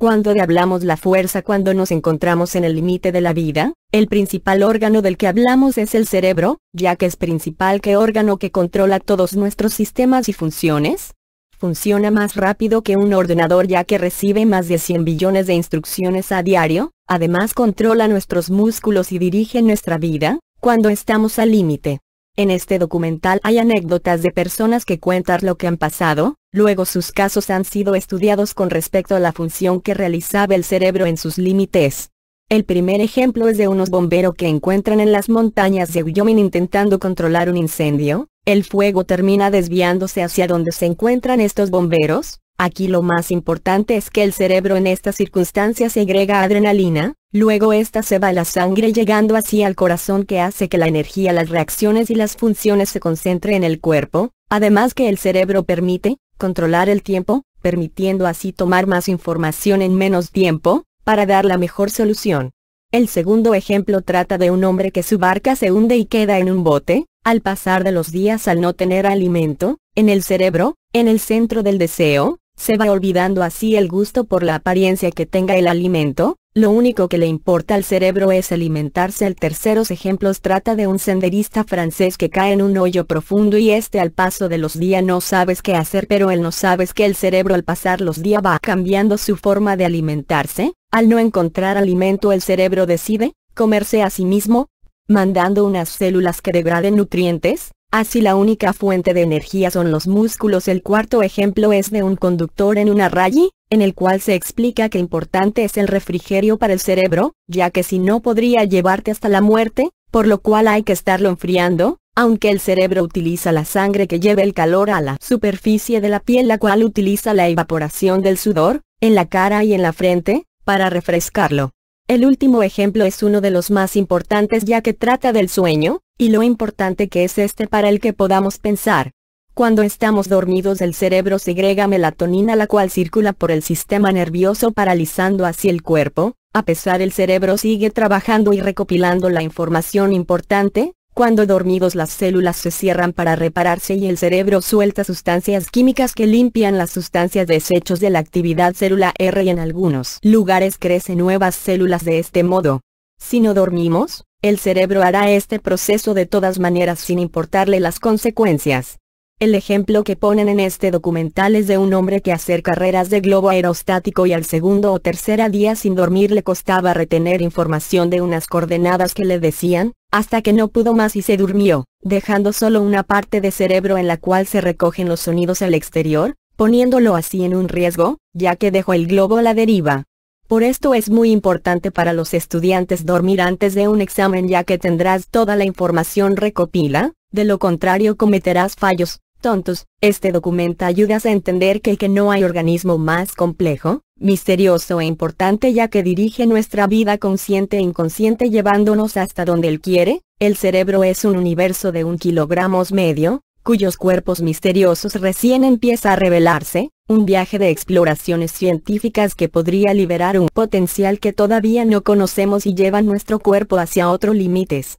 Cuando de hablamos la fuerza cuando nos encontramos en el límite de la vida, el principal órgano del que hablamos es el cerebro, ya que es principal que órgano que controla todos nuestros sistemas y funciones. Funciona más rápido que un ordenador ya que recibe más de 100 billones de instrucciones a diario, además controla nuestros músculos y dirige nuestra vida, cuando estamos al límite. En este documental hay anécdotas de personas que cuentan lo que han pasado, Luego sus casos han sido estudiados con respecto a la función que realizaba el cerebro en sus límites. El primer ejemplo es de unos bomberos que encuentran en las montañas de Wyoming intentando controlar un incendio, el fuego termina desviándose hacia donde se encuentran estos bomberos, aquí lo más importante es que el cerebro en estas circunstancias segrega adrenalina, luego esta se va a la sangre llegando así al corazón que hace que la energía, las reacciones y las funciones se concentren en el cuerpo, además que el cerebro permite, controlar el tiempo, permitiendo así tomar más información en menos tiempo, para dar la mejor solución. El segundo ejemplo trata de un hombre que su barca se hunde y queda en un bote, al pasar de los días al no tener alimento, en el cerebro, en el centro del deseo, se va olvidando así el gusto por la apariencia que tenga el alimento, lo único que le importa al cerebro es alimentarse. El terceros ejemplos trata de un senderista francés que cae en un hoyo profundo y este al paso de los días no sabes qué hacer pero él no sabes que el cerebro al pasar los días va cambiando su forma de alimentarse, al no encontrar alimento el cerebro decide, comerse a sí mismo, mandando unas células que degraden nutrientes, así la única fuente de energía son los músculos. El cuarto ejemplo es de un conductor en una rally, en el cual se explica que importante es el refrigerio para el cerebro, ya que si no podría llevarte hasta la muerte, por lo cual hay que estarlo enfriando, aunque el cerebro utiliza la sangre que lleva el calor a la superficie de la piel la cual utiliza la evaporación del sudor, en la cara y en la frente, para refrescarlo. El último ejemplo es uno de los más importantes ya que trata del sueño, y lo importante que es este para el que podamos pensar. Cuando estamos dormidos el cerebro segrega melatonina la cual circula por el sistema nervioso paralizando así el cuerpo, a pesar el cerebro sigue trabajando y recopilando la información importante, cuando dormidos las células se cierran para repararse y el cerebro suelta sustancias químicas que limpian las sustancias desechos de la actividad celular R y en algunos lugares crecen nuevas células de este modo. Si no dormimos, el cerebro hará este proceso de todas maneras sin importarle las consecuencias. El ejemplo que ponen en este documental es de un hombre que hacer carreras de globo aerostático y al segundo o tercer día sin dormir le costaba retener información de unas coordenadas que le decían, hasta que no pudo más y se durmió, dejando solo una parte de cerebro en la cual se recogen los sonidos al exterior, poniéndolo así en un riesgo, ya que dejó el globo a la deriva. Por esto es muy importante para los estudiantes dormir antes de un examen ya que tendrás toda la información recopila, de lo contrario cometerás fallos tontos, este documento ayudas a entender que, que no hay organismo más complejo, misterioso e importante ya que dirige nuestra vida consciente e inconsciente llevándonos hasta donde él quiere, el cerebro es un universo de un kilogramos medio, cuyos cuerpos misteriosos recién empieza a revelarse, un viaje de exploraciones científicas que podría liberar un potencial que todavía no conocemos y lleva nuestro cuerpo hacia otros límites,